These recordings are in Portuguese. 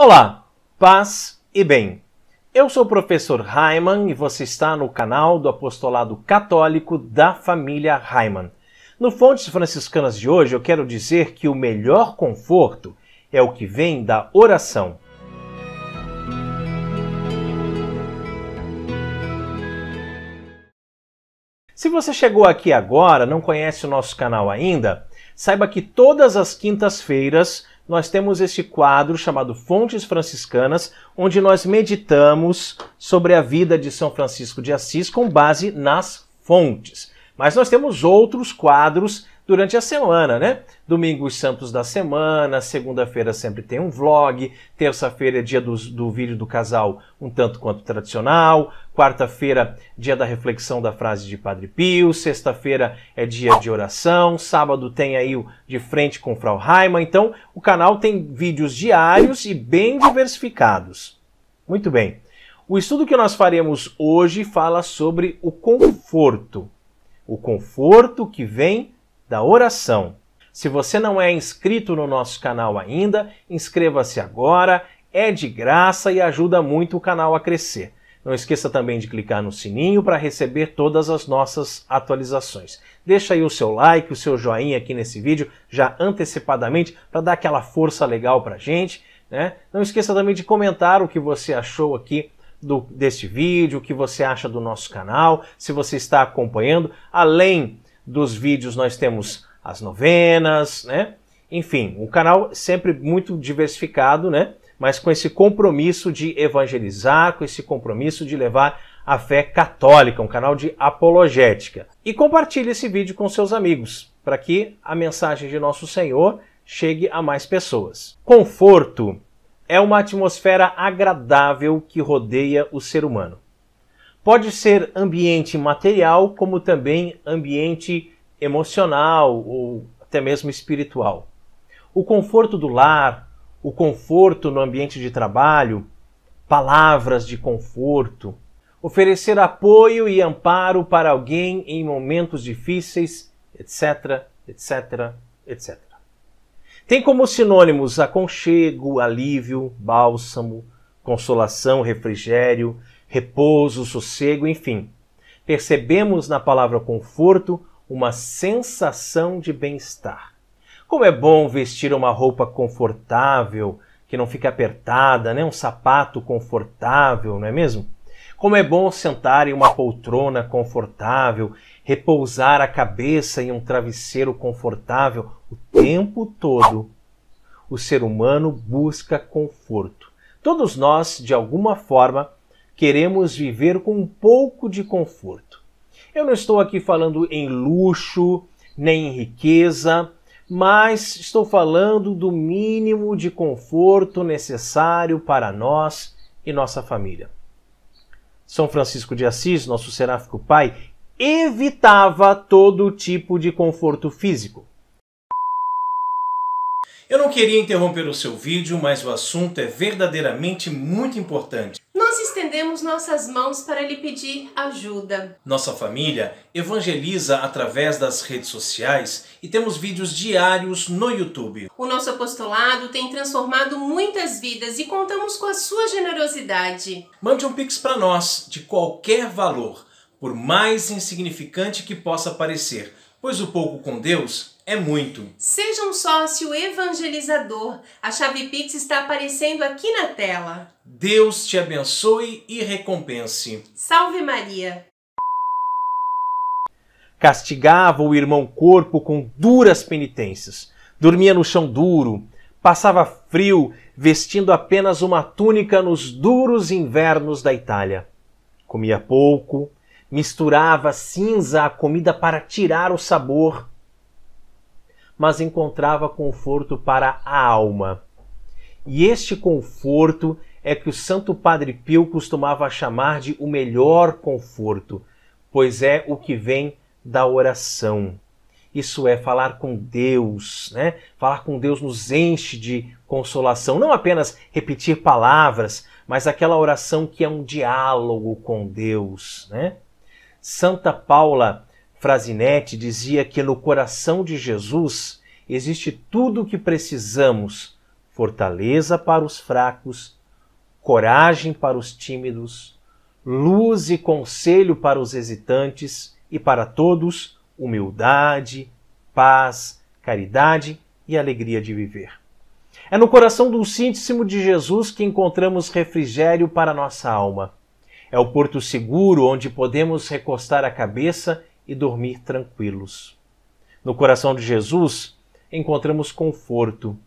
Olá, paz e bem. Eu sou o professor Raiman e você está no canal do Apostolado Católico da Família Raiman. No Fontes Franciscanas de hoje eu quero dizer que o melhor conforto é o que vem da oração. Se você chegou aqui agora, não conhece o nosso canal ainda, saiba que todas as quintas-feiras nós temos esse quadro chamado Fontes Franciscanas, onde nós meditamos sobre a vida de São Francisco de Assis com base nas fontes. Mas nós temos outros quadros durante a semana, né? Domingo os Santos da semana, segunda-feira sempre tem um vlog, terça-feira é dia do, do vídeo do casal, um tanto quanto tradicional, quarta-feira, dia da reflexão da frase de Padre Pio, sexta-feira é dia de oração, sábado tem aí o de frente com Frau Raima. Então, o canal tem vídeos diários e bem diversificados. Muito bem. O estudo que nós faremos hoje fala sobre o conforto. O conforto que vem da oração. Se você não é inscrito no nosso canal ainda, inscreva-se agora, é de graça e ajuda muito o canal a crescer. Não esqueça também de clicar no sininho para receber todas as nossas atualizações. Deixa aí o seu like, o seu joinha aqui nesse vídeo, já antecipadamente, para dar aquela força legal para a gente. Né? Não esqueça também de comentar o que você achou aqui do, deste vídeo, o que você acha do nosso canal, se você está acompanhando. Além dos vídeos nós temos as novenas, né? Enfim, um canal sempre muito diversificado, né? Mas com esse compromisso de evangelizar, com esse compromisso de levar a fé católica, um canal de apologética. E compartilhe esse vídeo com seus amigos, para que a mensagem de nosso Senhor chegue a mais pessoas. Conforto é uma atmosfera agradável que rodeia o ser humano. Pode ser ambiente material, como também ambiente emocional ou até mesmo espiritual. O conforto do lar, o conforto no ambiente de trabalho, palavras de conforto, oferecer apoio e amparo para alguém em momentos difíceis, etc, etc, etc. Tem como sinônimos aconchego, alívio, bálsamo, consolação, refrigério, repouso, sossego, enfim. Percebemos na palavra conforto uma sensação de bem-estar. Como é bom vestir uma roupa confortável, que não fica apertada, né? um sapato confortável, não é mesmo? Como é bom sentar em uma poltrona confortável, repousar a cabeça em um travesseiro confortável o tempo todo. O ser humano busca conforto. Todos nós, de alguma forma, queremos viver com um pouco de conforto. Eu não estou aqui falando em luxo, nem em riqueza, mas estou falando do mínimo de conforto necessário para nós e nossa família. São Francisco de Assis, nosso seráfico pai, evitava todo tipo de conforto físico. Eu não queria interromper o seu vídeo, mas o assunto é verdadeiramente muito importante estendemos nossas mãos para lhe pedir ajuda. Nossa família evangeliza através das redes sociais e temos vídeos diários no YouTube. O nosso apostolado tem transformado muitas vidas e contamos com a sua generosidade. Mande um pix para nós de qualquer valor, por mais insignificante que possa parecer, pois o pouco com Deus é muito. Seja um sócio evangelizador. A Chave Pix está aparecendo aqui na tela. Deus te abençoe e recompense. Salve Maria. Castigava o irmão corpo com duras penitências. Dormia no chão duro, passava frio, vestindo apenas uma túnica nos duros invernos da Itália. Comia pouco, misturava cinza à comida para tirar o sabor mas encontrava conforto para a alma. E este conforto é que o Santo Padre Pio costumava chamar de o melhor conforto, pois é o que vem da oração. Isso é falar com Deus, né? Falar com Deus nos enche de consolação, não apenas repetir palavras, mas aquela oração que é um diálogo com Deus, né? Santa Paula Frasinete dizia que no coração de Jesus existe tudo o que precisamos: fortaleza para os fracos, coragem para os tímidos, luz e conselho para os hesitantes e para todos humildade, paz, caridade e alegria de viver. É no coração dulcíssimo de Jesus que encontramos refrigério para nossa alma. É o porto seguro onde podemos recostar a cabeça e dormir tranquilos. No coração de Jesus, encontramos conforto,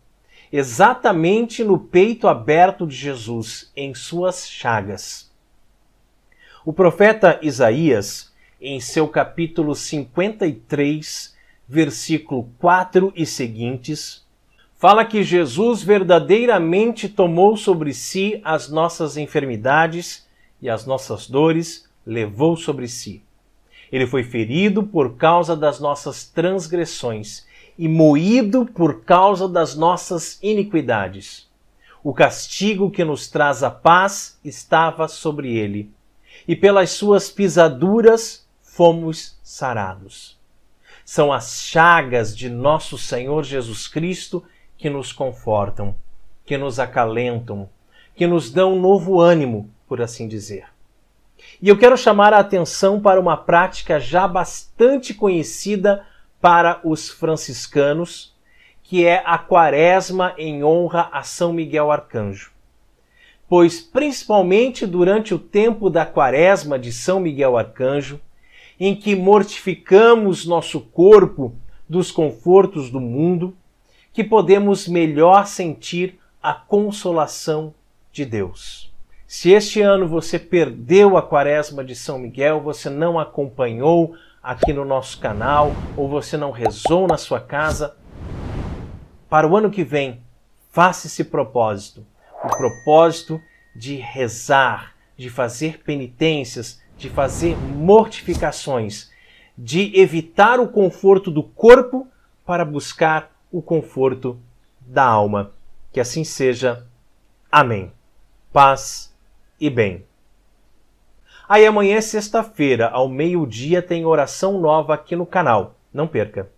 exatamente no peito aberto de Jesus, em suas chagas. O profeta Isaías, em seu capítulo 53, versículo 4 e seguintes, fala que Jesus verdadeiramente tomou sobre si as nossas enfermidades e as nossas dores levou sobre si. Ele foi ferido por causa das nossas transgressões e moído por causa das nossas iniquidades. O castigo que nos traz a paz estava sobre ele, e pelas suas pisaduras fomos sarados. São as chagas de nosso Senhor Jesus Cristo que nos confortam, que nos acalentam, que nos dão novo ânimo, por assim dizer. E eu quero chamar a atenção para uma prática já bastante conhecida para os franciscanos, que é a quaresma em honra a São Miguel Arcanjo. Pois, principalmente durante o tempo da quaresma de São Miguel Arcanjo, em que mortificamos nosso corpo dos confortos do mundo, que podemos melhor sentir a consolação de Deus. Se este ano você perdeu a Quaresma de São Miguel, você não acompanhou aqui no nosso canal ou você não rezou na sua casa, para o ano que vem, faça esse propósito. O propósito de rezar, de fazer penitências, de fazer mortificações, de evitar o conforto do corpo para buscar o conforto da alma. Que assim seja. Amém. Paz e bem. Aí amanhã é sexta-feira, ao meio-dia tem oração nova aqui no canal. Não perca.